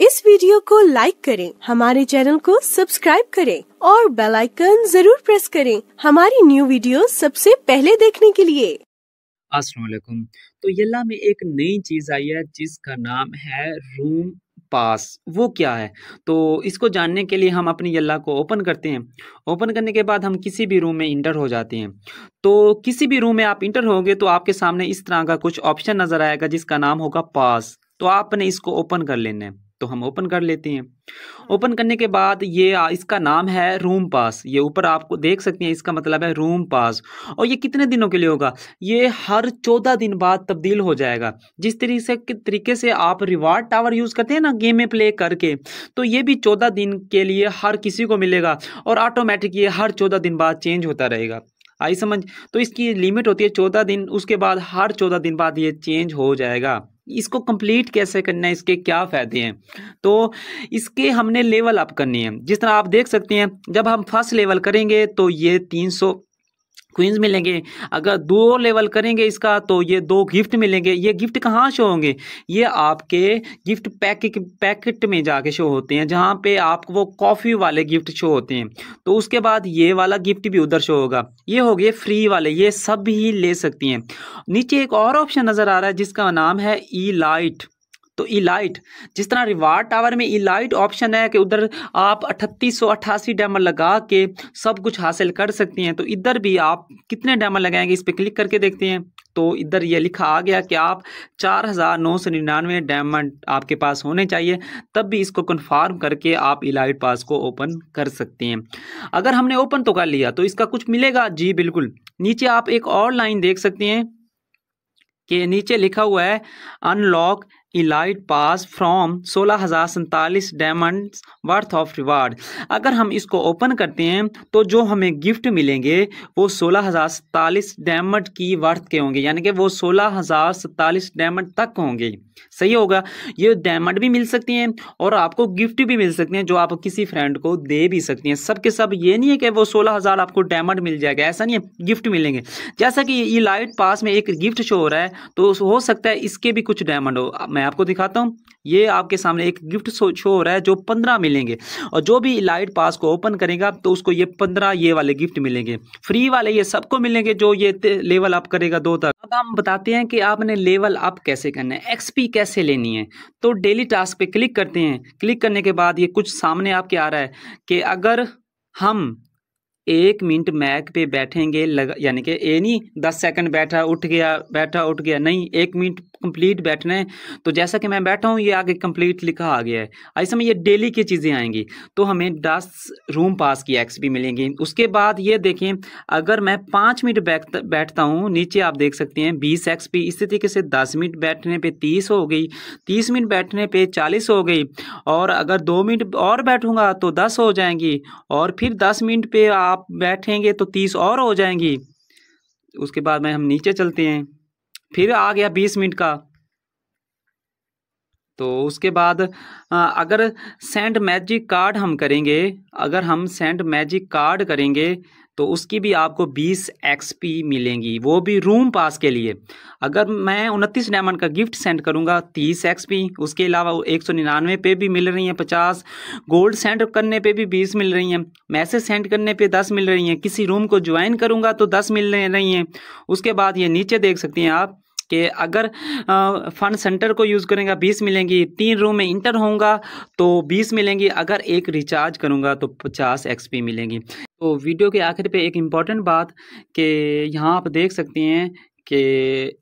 इस वीडियो को लाइक करें हमारे चैनल को सब्सक्राइब करें और बेल आइकन जरूर प्रेस करें हमारी न्यू वीडियो सबसे पहले देखने के लिए अस्सलाम तो यल्ला में एक नई चीज आई है जिसका नाम है रूम पास वो क्या है तो इसको जानने के लिए हम अपनी यल्ला को ओपन करते हैं ओपन करने के बाद हम किसी भी रूम में इंटर हो जाते हैं तो किसी भी रूम में आप इंटर होंगे तो आपके सामने इस तरह का कुछ ऑप्शन नज़र आएगा जिसका नाम होगा पास तो आपने इसको ओपन कर लेना है तो हम ओपन कर लेते हैं हाँ। ओपन करने के बाद ये इसका नाम है रूम पास ये ऊपर आपको देख सकते हैं इसका मतलब है रूम पास और ये कितने दिनों के लिए होगा ये हर चौदह दिन बाद तब्दील हो जाएगा जिस तरीके से तरीके से आप रिवार्ड टावर यूज़ करते हैं ना गेम में प्ले करके तो ये भी चौदह दिन के लिए हर किसी को मिलेगा और ऑटोमेटिक ये हर चौदह दिन बाद चेंज होता रहेगा आई समझ तो इसकी लिमिट होती है चौदह दिन उसके बाद हर चौदह दिन बाद ये चेंज हो जाएगा इसको कंप्लीट कैसे करना है इसके क्या फ़ायदे हैं तो इसके हमने लेवल अप करनी है जिस तरह आप देख सकते हैं जब हम फर्स्ट लेवल करेंगे तो ये तीन सौ क्वींस मिलेंगे अगर दो लेवल करेंगे इसका तो ये दो गिफ्ट मिलेंगे ये गिफ्ट कहाँ शो होंगे ये आपके गिफ्ट पैकेट पैकेट में जाके शो होते हैं जहाँ पे आपको वो कॉफ़ी वाले गिफ्ट शो होते हैं तो उसके बाद ये वाला गिफ्ट भी उधर शो होगा ये हो गए फ्री वाले ये सब ही ले सकती हैं नीचे एक और ऑप्शन नज़र आ रहा है जिसका नाम है ई लाइट तो इलाइट जिस तरह रिवार्ड टावर में इलाइट ऑप्शन है कि उधर आप अठतीस सौ अट्ठासी डैमर लगा के सब कुछ हासिल कर सकते हैं तो इधर भी आप कितने डैमर लगाएंगे इस पर क्लिक करके देखते हैं तो इधर ये लिखा आ गया कि आप चार हज़ार नौ सौ निन्यानवे डायमंड आपके पास होने चाहिए तब भी इसको कन्फर्म करके आप इलाइट पास को ओपन कर सकते हैं अगर हमने ओपन तो कर लिया तो इसका कुछ मिलेगा जी बिल्कुल नीचे आप एक और लाइन देख सकते हैं कि नीचे लिखा हुआ है अनलॉक इलाइट पास फ्रॉम सोलह हज़ार सैंतालीस डायमंड वर्थ ऑफ रिवार्ड अगर हम इसको ओपन करते हैं तो जो हमें गिफ्ट मिलेंगे वो सोलह हज़ार सैंतालीस डायमंड की वर्थ के होंगे यानी कि वो सोलह हज़ार सैंतालीस डायमंड तक होंगे सही होगा ये डायमंड भी मिल सकती हैं और आपको गिफ्ट भी मिल सकते हैं जो आप किसी फ्रेंड को दे भी सकती हैं सब के सब ये नहीं है कि वो सोलह हज़ार आपको डायमंड मिल जाएगा ऐसा नहीं है गिफ्ट मिलेंगे जैसा कि लाइट पास में एक गिफ्ट शो हो रहा है तो हो सकता है इसके भी कुछ डायमंड हो मैं मैं आपको दिखाता हूँ ये आपके सामने एक गिफ्ट शो हो रहा है जो पंद्रह मिलेंगे और जो भी लाइट पास को ओपन करेगा तो उसको ये पंद्रह ये वाले गिफ्ट मिलेंगे फ्री वाले ये सबको मिलेंगे जो ये लेवल आप करेगा दो तक अब हम बताते हैं कि आपने लेवल अप कैसे करना है एक्सपी कैसे लेनी है तो डेली टास्क पे क्लिक करते हैं क्लिक करने के बाद ये कुछ सामने आपके आ रहा है कि अगर हम एक मिनट मैक पे बैठेंगे लगा यानी कि ये नहीं दस सेकंड बैठा उठ गया बैठा उठ गया नहीं एक मिनट कंप्लीट बैठना है तो जैसा कि मैं बैठा हूँ ये आगे कंप्लीट लिखा आ गया है आई समय ये डेली की चीज़ें आएंगी तो हमें दस रूम पास की एक्स भी मिलेंगी उसके बाद ये देखें अगर मैं पाँच मिनट बैठता हूँ नीचे आप देख सकते हैं बीस एक्स पी इसी तरीके से दस मिनट बैठने पर तीस हो गई तीस मिनट बैठने पर चालीस हो गई और अगर दो मिनट और बैठूँगा तो दस हो जाएंगी और फिर दस मिनट पर आप बैठेंगे तो तीस और हो जाएंगी उसके बाद में हम नीचे चलते हैं फिर आ गया बीस मिनट का तो उसके बाद अगर सेंड मैजिक कार्ड हम करेंगे अगर हम सेंड मैजिक कार्ड करेंगे तो उसकी भी आपको 20 एक्सपी मिलेंगी वो भी रूम पास के लिए अगर मैं उनतीस डायमंड का गिफ्ट सेंड करूंगा 30 एक्सपी उसके अलावा एक सौ निन्यानवे पे भी मिल रही हैं 50 गोल्ड सेंड करने पे भी 20 मिल रही हैं मैसेज सेंड करने पे 10 मिल रही हैं किसी रूम को ज्वाइन करूंगा तो 10 मिल रही हैं उसके बाद ये नीचे देख सकते हैं आप कि अगर फंड सेंटर को यूज़ करेंगे बीस मिलेंगी तीन रूम में इंटर होऊंगा तो बीस मिलेंगी अगर एक रिचार्ज करूँगा तो पचास एक्स मिलेंगी तो वीडियो के आखिर पे एक इम्पॉर्टेंट बात कि यहाँ आप देख सकते हैं कि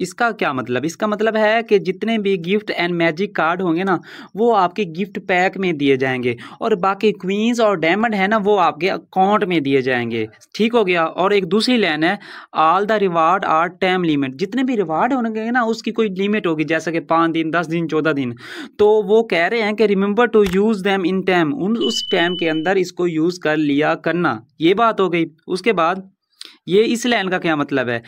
इसका क्या मतलब इसका मतलब है कि जितने भी गिफ्ट एंड मैजिक कार्ड होंगे ना वो आपके गिफ्ट पैक में दिए जाएंगे और बाकी क्वींस और डायमंड है ना वो आपके अकाउंट में दिए जाएंगे ठीक हो गया और एक दूसरी लाइन है all the reward are time limit जितने भी रिवार्ड होंगे ना उसकी कोई लिमिट होगी जैसे कि पाँच दिन दस दिन चौदह दिन तो वो कह रहे हैं कि remember to use them in time उन उस टाइम के अंदर इसको यूज़ कर लिया करना ये बात हो गई उसके बाद ये इस लाइन का क्या मतलब है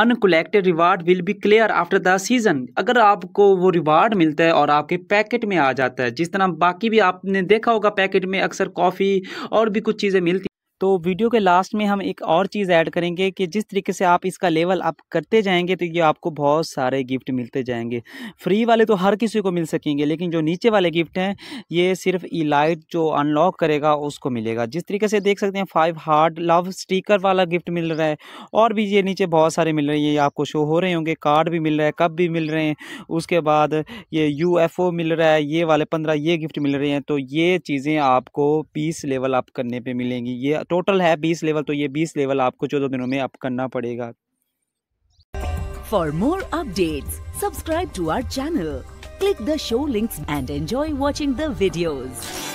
uncollected reward will be clear after the season अगर आपको वो रिवार्ड मिलता है और आपके पैकेट में आ जाता है जिस तरह बाकी भी आपने देखा होगा पैकेट में अक्सर कॉफ़ी और भी कुछ चीज़ें मिलती तो वीडियो के लास्ट में हम एक और चीज़ ऐड करेंगे कि जिस तरीके से आप इसका लेवल आप करते जाएंगे तो ये आपको बहुत सारे गिफ्ट मिलते जाएंगे फ्री वाले तो हर किसी को मिल सकेंगे लेकिन जो नीचे वाले गिफ्ट हैं ये सिर्फ ई लाइट जो अनलॉक करेगा उसको मिलेगा जिस तरीके से देख सकते हैं फाइव हार्ड लव स्टीकर वाला गिफ्ट मिल रहा है और भी ये नीचे बहुत सारे मिल रहे हैं ये आपको शो हो रहे होंगे कार्ड भी मिल रहा है कप भी मिल रहे हैं उसके बाद ये ओ मिल रहा है ये वाले पंद्रह ये गिफ्ट मिल रहे हैं तो ये चीज़ें आपको पीस लेवल अप करने पर मिलेंगी ये टोटल है बीस लेवल तो ये बीस लेवल आपको चौदह दिनों में आप करना पड़ेगा for more update subscribe to our channel click the show link and enjoy watching the videos